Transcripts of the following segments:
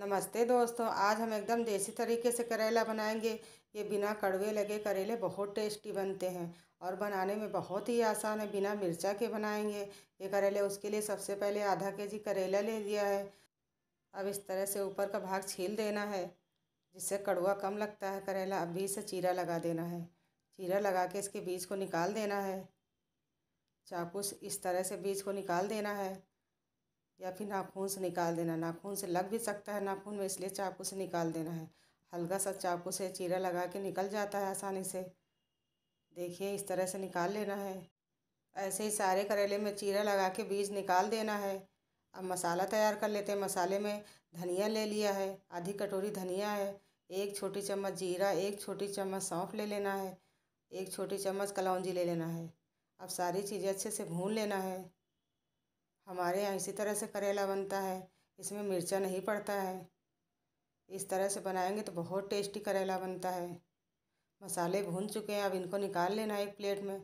नमस्ते दोस्तों आज हम एकदम देसी तरीके से करेला बनाएंगे ये बिना कड़वे लगे करेले बहुत टेस्टी बनते हैं और बनाने में बहुत ही आसान है बिना मिर्चा के बनाएंगे ये करेले उसके लिए सबसे पहले आधा के जी करेला ले लिया है अब इस तरह से ऊपर का भाग छील देना है जिससे कड़वा कम लगता है करेला अब भी इसे चीरा लगा देना है चीरा लगा के इसके बीज को निकाल देना है चाकू इस तरह से बीज को निकाल देना है या फिर नाखून से निकाल देना नाखून से लग भी सकता है नाखून में इसलिए चाकू से निकाल देना है हल्का सा चाकू से चीरा लगा के निकल जाता है आसानी से देखिए इस तरह से निकाल लेना है ऐसे ही सारे करेले में चीरा लगा के बीज निकाल देना है अब मसाला तैयार कर लेते हैं मसाले में धनिया ले लिया है आधी कटोरी धनिया है एक छोटी चम्मच जीरा एक छोटी चम्मच सौंफ ले लेना है एक छोटी चम्मच कलौंजी ले लेना है अब सारी चीज़ें अच्छे से भून लेना है हमारे यहाँ इसी तरह से करेला बनता है इसमें मिर्चा नहीं पड़ता है इस तरह से बनाएंगे तो बहुत टेस्टी करेला बनता है मसाले भून चुके हैं अब इनको निकाल लेना है एक प्लेट में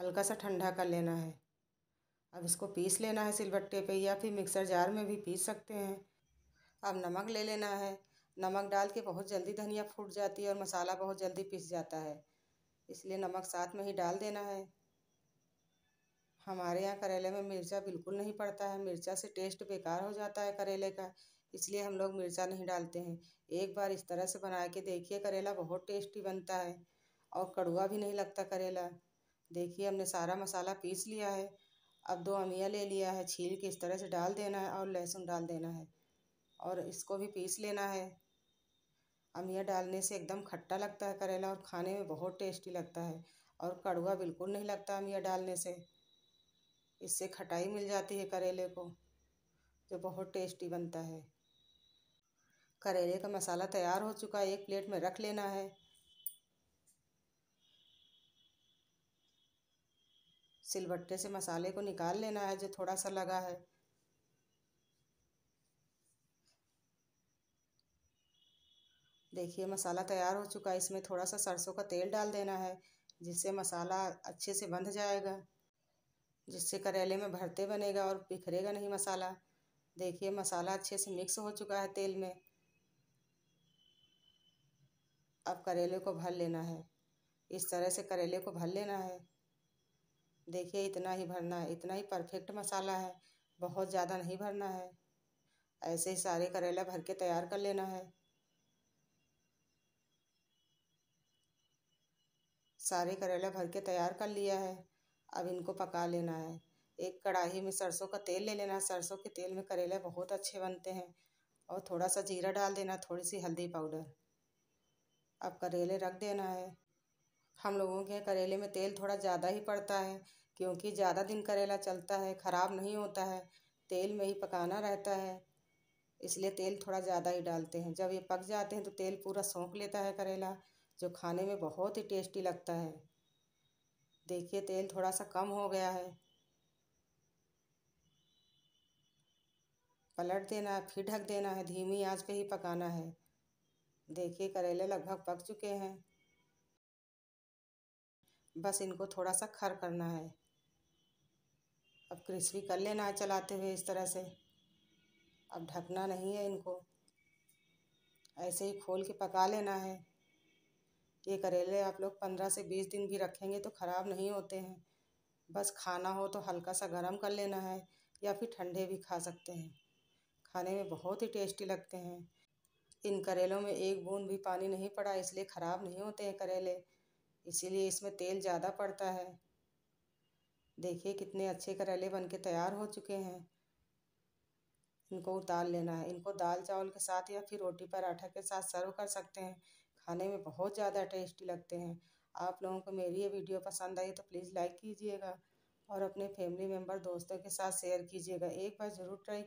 हल्का सा ठंडा कर लेना है अब इसको पीस लेना है सिलबट्टे पे या फिर मिक्सर जार में भी पीस सकते हैं अब नमक ले लेना है नमक डाल के बहुत जल्दी धनिया फूट जाती है और मसाला बहुत जल्दी पीस जाता है इसलिए नमक साथ में ही डाल देना है हमारे यहाँ करेले में मिर्चा बिल्कुल नहीं पड़ता है मिर्चा से टेस्ट बेकार हो जाता है करेले का इसलिए हम लोग मिर्चा नहीं डालते हैं एक बार इस तरह से बना के देखिए करेला बहुत टेस्टी बनता है और कड़ुआ भी नहीं लगता करेला देखिए हमने सारा मसाला पीस लिया है अब दो अमिया ले लिया है छील के इस तरह से डाल देना है और लहसुन डाल देना है और इसको भी पीस लेना है अमिया डालने से एकदम खट्टा लगता है करेला और खाने में बहुत टेस्टी लगता है और कड़ुआ बिल्कुल नहीं लगता अमिया डालने से इससे खटाई मिल जाती है करेले को जो बहुत टेस्टी बनता है करेले का मसाला तैयार हो चुका है एक प्लेट में रख लेना है सिलबट्टे से मसाले को निकाल लेना है जो थोड़ा सा लगा है देखिए मसाला तैयार हो चुका है इसमें थोड़ा सा सरसों का तेल डाल देना है जिससे मसाला अच्छे से बंध जाएगा जिससे करेले में भरते बनेगा और बिखरेगा नहीं मसाला देखिए मसाला अच्छे से मिक्स हो चुका है तेल में अब करेले को भर लेना है इस तरह से करेले को भर लेना है देखिए इतना ही भरना है इतना ही परफेक्ट मसाला है बहुत ज़्यादा नहीं भरना है ऐसे ही सारे करेला भर के तैयार कर लेना है सारे करेला भर के तैयार कर लिया है अब इनको पका लेना है एक कढ़ाई में सरसों का तेल ले लेना है सरसों के तेल में करेले बहुत अच्छे बनते हैं और थोड़ा सा जीरा डाल देना थोड़ी सी हल्दी पाउडर अब करेले रख देना है हम लोगों के करेले में तेल थोड़ा ज़्यादा ही पड़ता है क्योंकि ज़्यादा दिन करेला चलता है ख़राब नहीं होता है तेल में ही पकाना रहता है इसलिए तेल थोड़ा ज़्यादा ही डालते हैं जब ये पक जाते हैं तो तेल पूरा सौंख लेता है करेला जो खाने में बहुत ही टेस्टी लगता है देखिए तेल थोड़ा सा कम हो गया है पलट देना है फिर ढक देना है धीमी आंच पे ही पकाना है देखिए करेले लगभग पक चुके हैं बस इनको थोड़ा सा खर करना है अब क्रिस्पी कर लेना है चलाते हुए इस तरह से अब ढकना नहीं है इनको ऐसे ही खोल के पका लेना है ये करेले आप लोग पंद्रह से बीस दिन भी रखेंगे तो ख़राब नहीं होते हैं बस खाना हो तो हल्का सा गर्म कर लेना है या फिर ठंडे भी खा सकते हैं खाने में बहुत ही टेस्टी लगते हैं इन करेलों में एक बूंद भी पानी नहीं पड़ा इसलिए ख़राब नहीं होते हैं करेले इसीलिए इसमें तेल ज़्यादा पड़ता है देखिए कितने अच्छे करेले बन के तैयार हो चुके हैं इनको उतार लेना है इनको दाल चावल के साथ या फिर रोटी पराठा के साथ सर्व कर सकते हैं खाने में बहुत ज़्यादा टेस्टी लगते हैं आप लोगों को मेरी ये वीडियो पसंद आई तो प्लीज़ लाइक कीजिएगा और अपने फैमिली मेम्बर दोस्तों के साथ शेयर कीजिएगा एक बार ज़रूर ट्राई